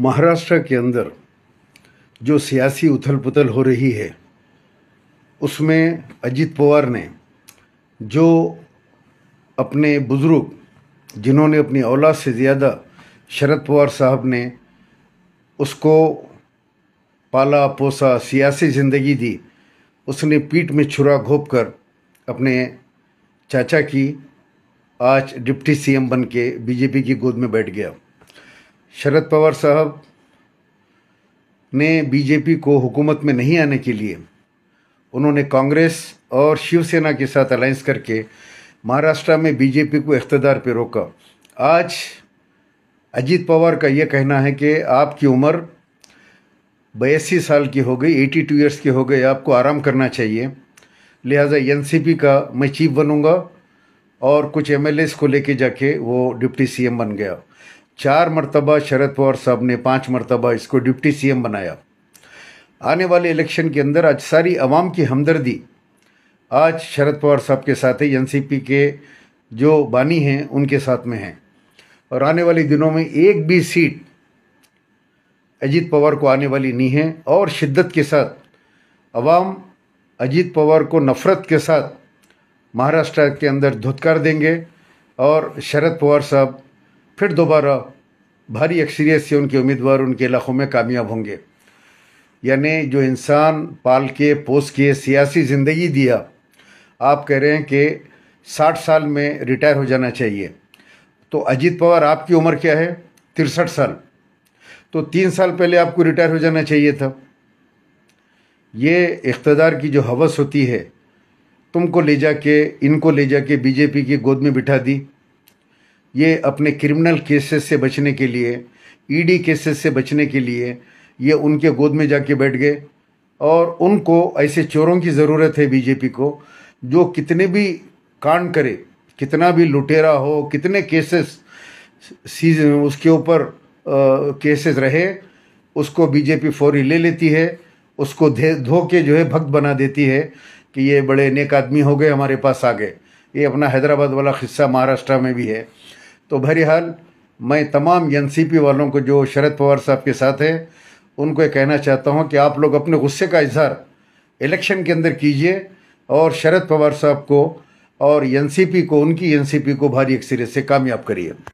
महाराष्ट्र के अंदर जो सियासी उथल पुथल हो रही है उसमें अजीत पवार ने जो अपने बुज़ुर्ग जिन्होंने अपनी औलाद से ज़्यादा शरद पवार साहब ने उसको पाला पोसा सियासी ज़िंदगी दी उसने पीठ में छुरा घोप कर अपने चाचा की आज डिप्टी सीएम बन के बीजेपी की गोद में बैठ गया शरद पवार साहब ने बीजेपी को हुकूमत में नहीं आने के लिए उन्होंने कांग्रेस और शिवसेना के साथ अलायंस करके महाराष्ट्र में बीजेपी को इकतदार पर रोका आज अजीत पवार का यह कहना है कि आपकी उम्र बयासी साल की हो गई एटी टू ईयर्स की हो गई आपको आराम करना चाहिए लिहाजा एनसीपी का मैं चीफ बनूंगा और कुछ एमएलएस को लेके जाके वो डिप्टी सीएम बन गया चार मरतबा शरद पवार साहब ने पाँच मरतबा इसको डिप्टी सीएम बनाया आने वाले इलेक्शन के अंदर आज सारी आवाम की हमदर्दी आज शरद पवार साहब के साथ सी एनसीपी के जो बानी हैं उनके साथ में हैं और आने वाले दिनों में एक भी सीट अजीत पवार को आने वाली नहीं है और शिद्दत के साथ अवाम अजीत पवार को नफ़रत के साथ महाराष्ट्र के अंदर धुतकार देंगे और शरद पवार साहब फिर दोबारा भारी अक्सरियत से उनके उम्मीदवार उनके इलाकों में कामयाब होंगे यानी जो इंसान पाल के पोस के सियासी ज़िंदगी दिया आप कह रहे हैं कि साठ साल में रिटायर हो जाना चाहिए तो अजीत पवार आपकी उम्र क्या है तिरसठ साल तो तीन साल पहले आपको रिटायर हो जाना चाहिए था ये इकतदार की जो हवस होती है तुमको ले जाके इनको ले जाके बीजेपी की गोद में बिठा दी ये अपने क्रिमिनल केसेस से बचने के लिए ईडी e केसेस से बचने के लिए ये उनके गोद में जाके बैठ गए और उनको ऐसे चोरों की ज़रूरत है बीजेपी को जो कितने भी कांड करे कितना भी लुटेरा हो कितने केसेस सीजन उसके ऊपर केसेस रहे उसको बीजेपी फौरी ले लेती है उसको धो के जो है भक्त बना देती है कि ये बड़े नेक आदमी हो गए हमारे पास आ गए ये अपना हैदराबाद वाला ख़िस्सा महाराष्ट्र में भी है तो बहरहाल मैं तमाम एन वालों को जो शरद पवार साहब के साथ है उनको ये कहना चाहता हूँ कि आप लोग अपने गुस्से का इजहार इलेक्शन के अंदर कीजिए और शरद पवार साहब को और एन को उनकी एन को भारी अक्सरियत से कामयाब करिए